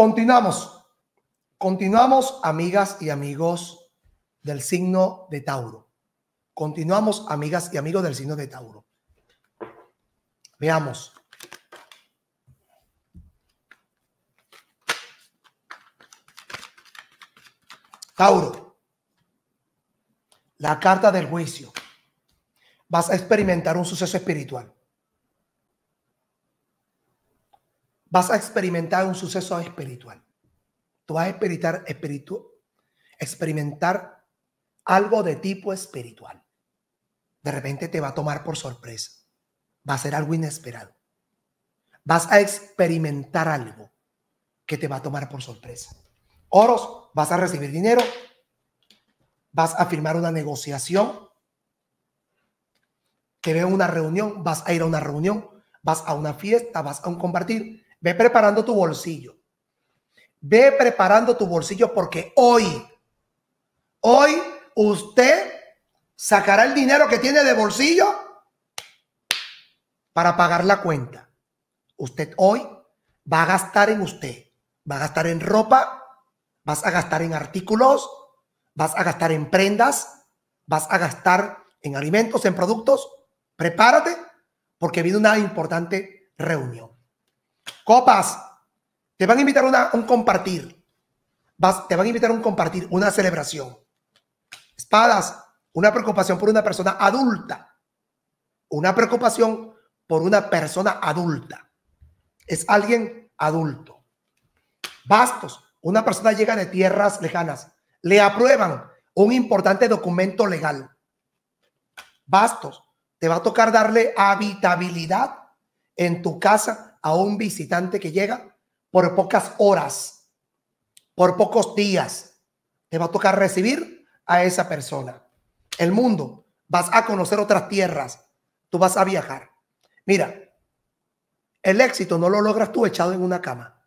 Continuamos. Continuamos, amigas y amigos del signo de Tauro. Continuamos, amigas y amigos del signo de Tauro. Veamos. Tauro, la carta del juicio. Vas a experimentar un suceso espiritual. vas a experimentar un suceso espiritual. Tú vas a experimentar, espíritu, experimentar algo de tipo espiritual. De repente te va a tomar por sorpresa. Va a ser algo inesperado. Vas a experimentar algo que te va a tomar por sorpresa. Oros, vas a recibir dinero, vas a firmar una negociación, que veo una reunión, vas a ir a una reunión, vas a una fiesta, vas a un compartir, Ve preparando tu bolsillo. Ve preparando tu bolsillo porque hoy, hoy usted sacará el dinero que tiene de bolsillo para pagar la cuenta. Usted hoy va a gastar en usted, va a gastar en ropa, vas a gastar en artículos, vas a gastar en prendas, vas a gastar en alimentos, en productos. Prepárate porque viene una importante reunión copas. Te van a invitar a un compartir. Vas, te van a invitar a un compartir, una celebración. Espadas, una preocupación por una persona adulta. Una preocupación por una persona adulta. Es alguien adulto. Bastos, una persona llega de tierras lejanas. Le aprueban un importante documento legal. Bastos, te va a tocar darle habitabilidad en tu casa a un visitante que llega por pocas horas, por pocos días. Te va a tocar recibir a esa persona. El mundo, vas a conocer otras tierras, tú vas a viajar. Mira, el éxito no lo logras tú echado en una cama.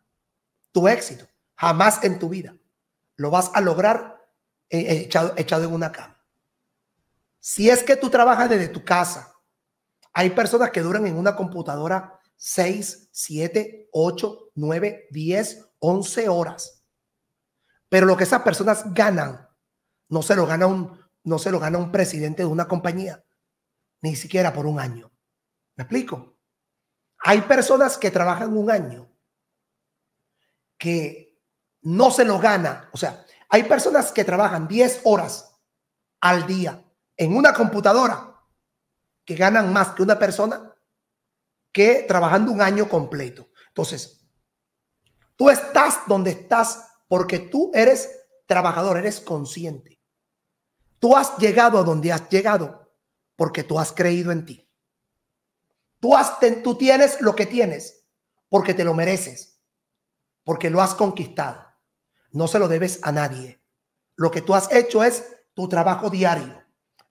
Tu éxito, jamás en tu vida, lo vas a lograr eh, eh, echado, echado en una cama. Si es que tú trabajas desde tu casa, hay personas que duran en una computadora 6, 7, 8, 9, 10, 11 horas. Pero lo que esas personas ganan, no se lo gana un, no se lo gana un presidente de una compañía, ni siquiera por un año. ¿Me explico? Hay personas que trabajan un año que no se lo gana. O sea, hay personas que trabajan 10 horas al día en una computadora que ganan más que una persona que trabajando un año completo. Entonces, tú estás donde estás porque tú eres trabajador, eres consciente. Tú has llegado a donde has llegado porque tú has creído en ti. Tú, has, tú tienes lo que tienes porque te lo mereces, porque lo has conquistado. No se lo debes a nadie. Lo que tú has hecho es tu trabajo diario,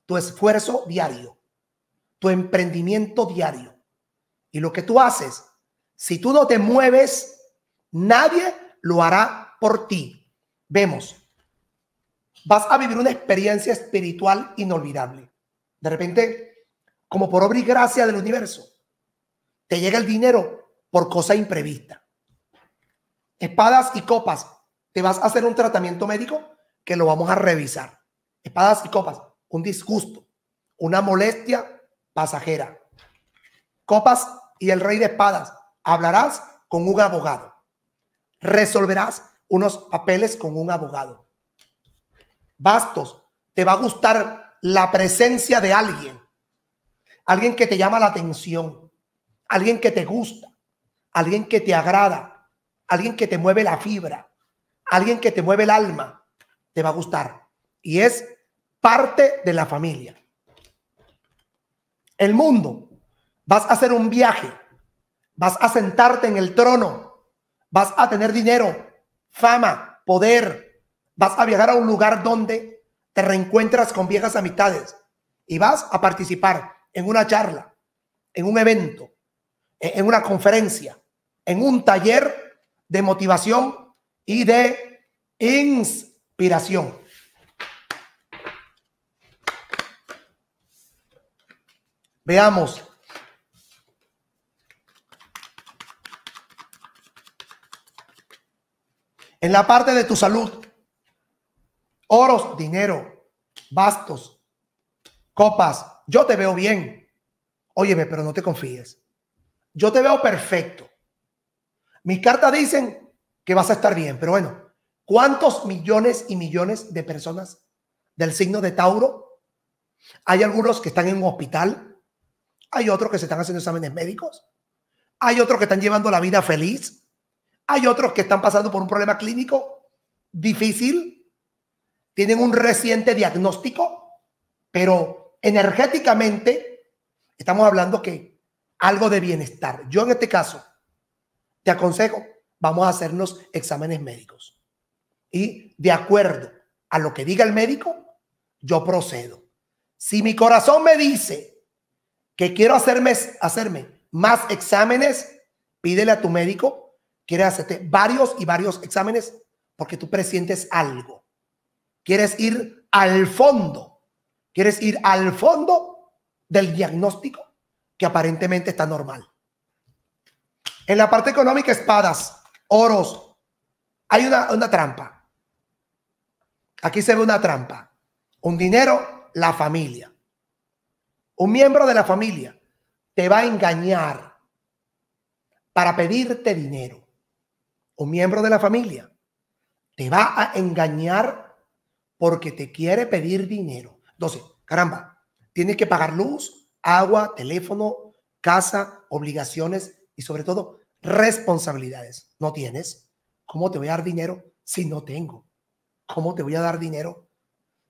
tu esfuerzo diario, tu emprendimiento diario y lo que tú haces. Si tú no te mueves, nadie lo hará por ti. Vemos, vas a vivir una experiencia espiritual inolvidable. De repente, como por obra y gracia del universo, te llega el dinero por cosa imprevista. Espadas y copas, te vas a hacer un tratamiento médico que lo vamos a revisar. Espadas y copas, un disgusto, una molestia pasajera. Copas y el rey de espadas. Hablarás con un abogado. Resolverás unos papeles con un abogado. Bastos, te va a gustar la presencia de alguien. Alguien que te llama la atención. Alguien que te gusta. Alguien que te agrada. Alguien que te mueve la fibra. Alguien que te mueve el alma. Te va a gustar. Y es parte de la familia. El mundo, vas a hacer un viaje, vas a sentarte en el trono, vas a tener dinero, fama, poder, vas a viajar a un lugar donde te reencuentras con viejas amistades y vas a participar en una charla, en un evento, e-, en una conferencia, en un taller de motivación y de inspiración. Veamos En la parte de tu salud, oros, dinero, bastos, copas, yo te veo bien. Óyeme, pero no te confíes. Yo te veo perfecto. Mis cartas dicen que vas a estar bien, pero bueno, ¿cuántos millones y millones de personas del signo de Tauro? Hay algunos que están en un hospital, hay otros que se están haciendo exámenes médicos, hay otros que están llevando la vida feliz, hay otros que están pasando por un problema clínico difícil, tienen un reciente diagnóstico, pero energéticamente estamos hablando que algo de bienestar. Yo en este caso te aconsejo, vamos a hacernos exámenes médicos. Y de acuerdo a lo que diga el médico, yo procedo. Si mi corazón me dice que quiero hacerme, hacerme más exámenes, pídele a tu médico Quieres hacerte varios y varios exámenes porque tú presientes algo. Quieres ir al fondo. Quieres ir al fondo del diagnóstico que aparentemente está normal. En la parte económica, espadas, oros. Hay una, una trampa. Aquí se ve una trampa. Un dinero, la familia. Un miembro de la familia te va a engañar para pedirte dinero o miembro de la familia te va a engañar porque te quiere pedir dinero. Entonces, caramba, tienes que pagar luz, agua, teléfono, casa, obligaciones y sobre todo responsabilidades. No tienes. ¿Cómo te voy a dar dinero si no tengo? ¿Cómo te voy a dar dinero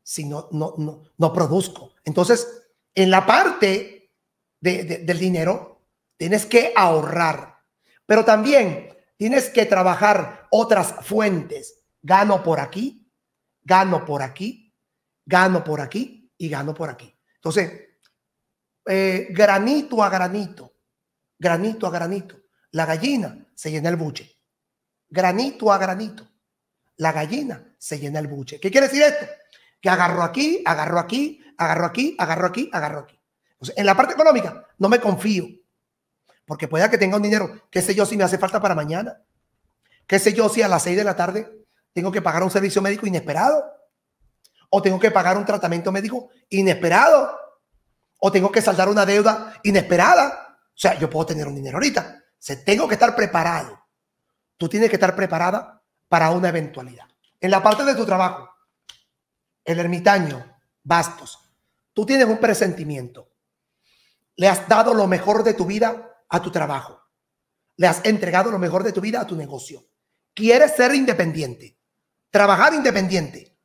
si no, no, no, no produzco? Entonces, en la parte de, del dinero, tienes que ahorrar. Pero también Tienes que trabajar otras fuentes. Gano por aquí, gano por aquí, gano por aquí y gano por aquí. Entonces, eh, granito a granito, granito a granito, la gallina se llena el buche. Granito a granito, la gallina se llena el buche. ¿Qué quiere decir esto? Que agarro aquí, agarro aquí, agarro aquí, agarro aquí, agarro aquí. en la parte económica no me confío. Porque pueda que tenga un dinero, qué sé yo, si me hace falta para mañana. Qué sé yo, si a las 6 de la tarde tengo que pagar un servicio médico inesperado. O tengo que pagar un tratamiento médico inesperado. O tengo que saldar una deuda inesperada. O sea, yo puedo tener un dinero ahorita. tengo que estar preparado. Tú tienes que estar preparada para una eventualidad. En la parte de tu trabajo, el ermitaño, bastos, tú tienes un presentimiento. Le has dado lo mejor de tu vida a tu trabajo. Le has entregado lo mejor de tu vida a tu negocio. Quieres ser independiente, trabajar independiente,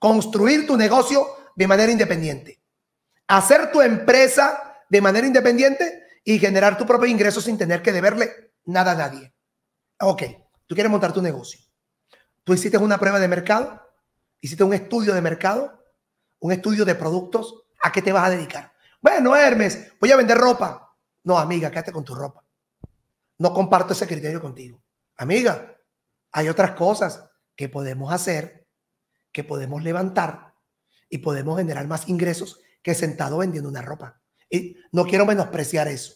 construir tu negocio de manera independiente, hacer tu empresa de manera independiente y generar tu propio ingreso sin tener que deberle nada a nadie. Ok, tú quieres montar tu negocio. Tú hiciste una prueba de mercado, hiciste un estudio de mercado, un estudio de productos. ¿A qué te vas a dedicar? Bueno, Hermes, voy a vender ropa. No, amiga, quédate con tu ropa. No comparto ese criterio contigo. Amiga, hay otras cosas que podemos hacer, que podemos levantar y podemos generar más ingresos que sentado vendiendo una ropa. Y no quiero menospreciar eso.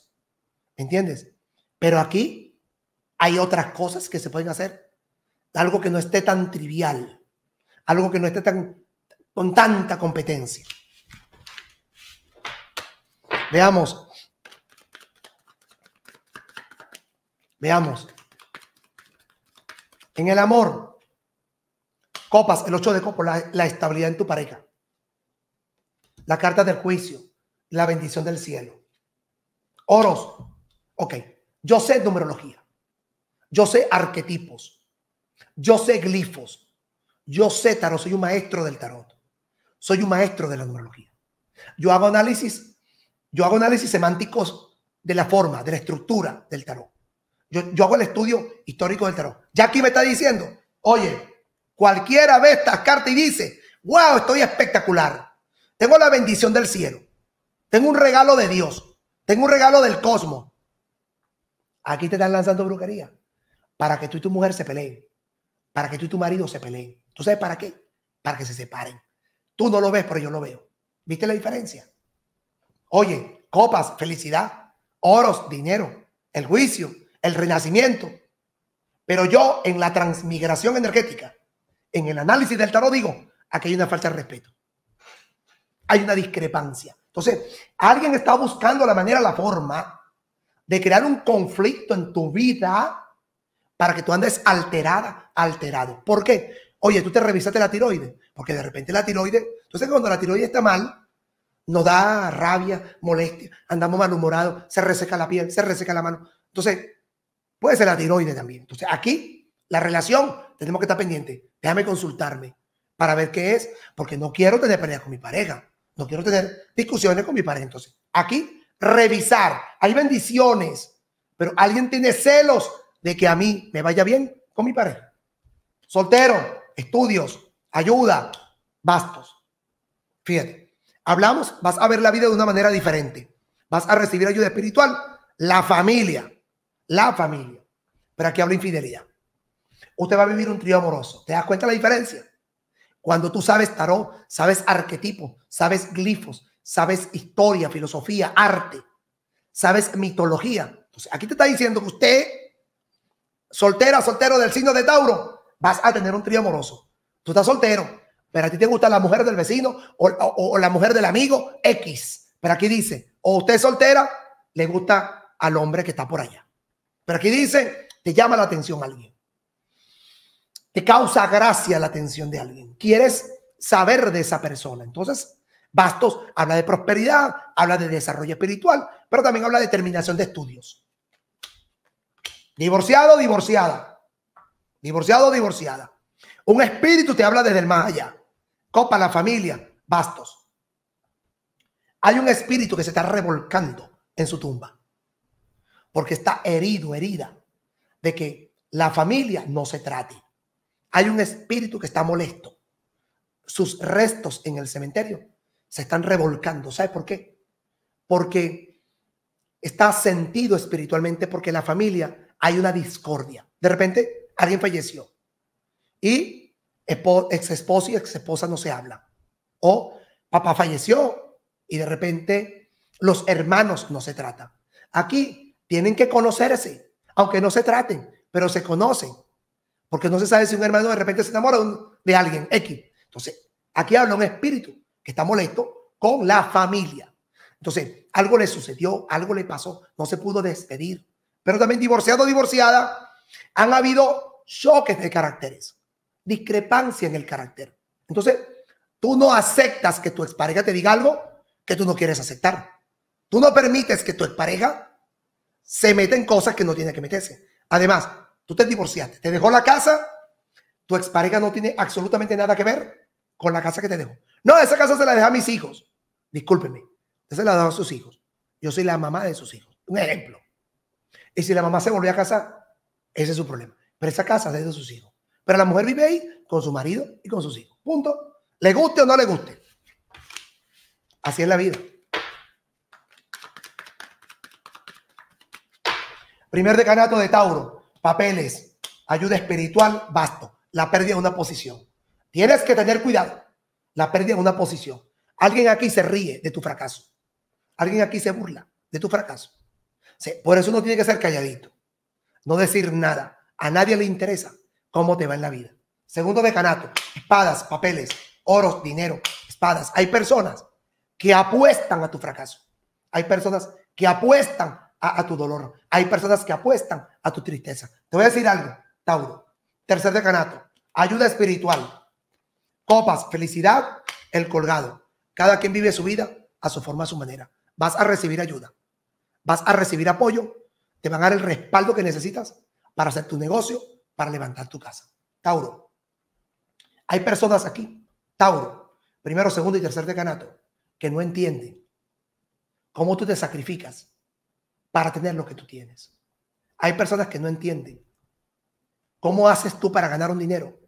¿Me entiendes? Pero aquí hay otras cosas que se pueden hacer. Algo que no esté tan trivial. Algo que no esté tan con tanta competencia. Veamos, Veamos. En el amor, copas, el ocho de copas, la, la estabilidad en tu pareja. La carta del juicio, la bendición del cielo. Oros, ok. Yo sé numerología. Yo sé arquetipos. Yo sé glifos. Yo sé tarot. Soy un maestro del tarot. Soy un maestro de la numerología. Yo hago análisis. Yo hago análisis semánticos de la forma, de la estructura del tarot. Yo, hago el estudio histórico del tarot. Ya aquí me está diciendo, oye, cualquiera ve estas cartas y dice, wow, estoy espectacular. Tengo la bendición del cielo. Tengo un regalo de Dios. Tengo un regalo del cosmos. Aquí te están lanzando brujería para que tú y tu mujer se peleen, para que tú y tu marido se peleen. ¿Tú sabes para qué? Para que se separen. Tú no lo ves, pero yo lo veo. ¿Viste la diferencia? Oye, copas, felicidad, oros, dinero, el juicio, el renacimiento. Pero yo en la transmigración energética, en el análisis del tarot digo, aquí hay una falta de respeto. Hay una discrepancia. Entonces, alguien está buscando la manera, la forma de crear un conflicto en tu vida para que tú andes alterada, alterado. ¿Por qué? Oye, tú te revisaste la tiroides, porque de repente la tiroides, entonces cuando la tiroides está mal, nos da rabia, molestia, andamos malhumorados, se reseca la piel, se reseca la mano. Entonces, Puede ser la tiroides también. Entonces, aquí la relación tenemos que estar pendiente. Déjame consultarme para ver qué es, porque no quiero tener peleas con mi pareja. No quiero tener discusiones con mi pareja. Entonces, aquí revisar. Hay bendiciones, pero alguien tiene celos de que a mí me vaya bien con mi pareja. Soltero, estudios, ayuda, bastos. Fíjate, hablamos, vas a ver la vida de una manera diferente. Vas a recibir ayuda espiritual, la familia, la familia. Pero aquí habla infidelidad. Usted va a vivir un trío amoroso. ¿Te das cuenta la diferencia? Cuando tú sabes tarot, sabes arquetipo, sabes glifos, sabes historia, filosofía, arte, sabes mitología. Entonces, aquí te está diciendo que usted, soltera, soltero del signo de Tauro, vas a tener un trío amoroso. Tú estás soltero, pero a ti te gusta la mujer del vecino o, o la mujer del amigo X. Pero aquí dice, o usted es soltera, le gusta al hombre que está por allá. Pero aquí dice, te llama la atención alguien. Te causa gracia la atención de alguien. Quieres saber de esa persona. Entonces, Bastos habla de prosperidad, habla de desarrollo espiritual, pero también habla de terminación de estudios. Divorciado, divorciada. Divorciado, divorciada. Un espíritu te habla desde el más allá. Copa, la familia, bastos. Hay un espíritu que se está revolcando en su tumba porque está herido, herida, de que la familia no se trate. Hay un espíritu que está molesto. Sus restos en el cementerio se están revolcando. ¿Sabes por qué? Porque está sentido espiritualmente porque en la familia hay una discordia. De repente alguien falleció y ex esposo y ex esposa no se habla. O papá falleció y de repente los hermanos no se tratan. Aquí tienen que conocerse, aunque no se traten, pero se conocen. Porque no se sabe si un hermano de repente se enamora de alguien X. Entonces, aquí habla un espíritu que está molesto con la familia. Entonces, algo le sucedió, algo le pasó, no se pudo despedir. Pero también divorciado, o divorciada, han habido choques de caracteres, discrepancia en el carácter. Entonces, tú no aceptas que tu expareja te diga algo que tú no quieres aceptar. Tú no permites que tu expareja se mete en cosas que no tiene que meterse. Además, tú te divorciaste, te dejó la casa, tu expareja no tiene absolutamente nada que ver con la casa que te dejó. No, esa casa se la deja a mis hijos. Discúlpenme, se la dejó a sus hijos. Yo soy la mamá de sus hijos. Un ejemplo. Y si la mamá se volvió a casar, ese es su problema. Pero esa casa es de sus hijos. Pero la mujer vive ahí con su marido y con sus hijos. Punto. Le guste o no le guste. Así es la vida. Primer decanato de Tauro, papeles, ayuda espiritual, basto. La pérdida de una posición. Tienes que tener cuidado. La pérdida de una posición. Alguien aquí se ríe de tu fracaso. Alguien aquí se burla de tu fracaso. Por eso uno tiene que ser calladito. No decir nada. A nadie le interesa cómo te va en la vida. Segundo decanato, espadas, papeles, oros, dinero, espadas. Hay personas que apuestan a tu fracaso. Hay personas que apuestan a, tu dolor. Hay personas que apuestan a tu tristeza. Te voy a decir algo, Tauro. Tercer decanato, ayuda espiritual. Copas, felicidad, el colgado. Cada quien vive su vida a su forma, a su manera. Vas a recibir ayuda. Vas a recibir apoyo. Te van a dar el respaldo que necesitas para hacer tu negocio, para levantar tu casa. Tauro. Hay personas aquí, Tauro, primero, segundo y tercer decanato, que no entienden cómo tú te sacrificas para tener lo que tú tienes. Hay personas que no entienden cómo haces tú para ganar un dinero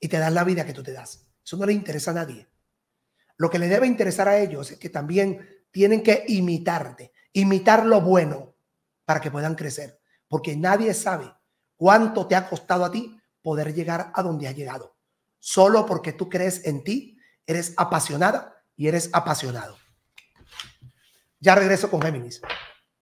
y te das la vida que tú te das. Eso no le interesa a nadie. Lo que le debe interesar a ellos es que también tienen que imitarte, imitar lo bueno para que puedan crecer, porque nadie sabe cuánto te ha costado a ti poder llegar a donde has llegado. Solo porque tú crees en ti, eres apasionada y eres apasionado. Ya regreso con Géminis.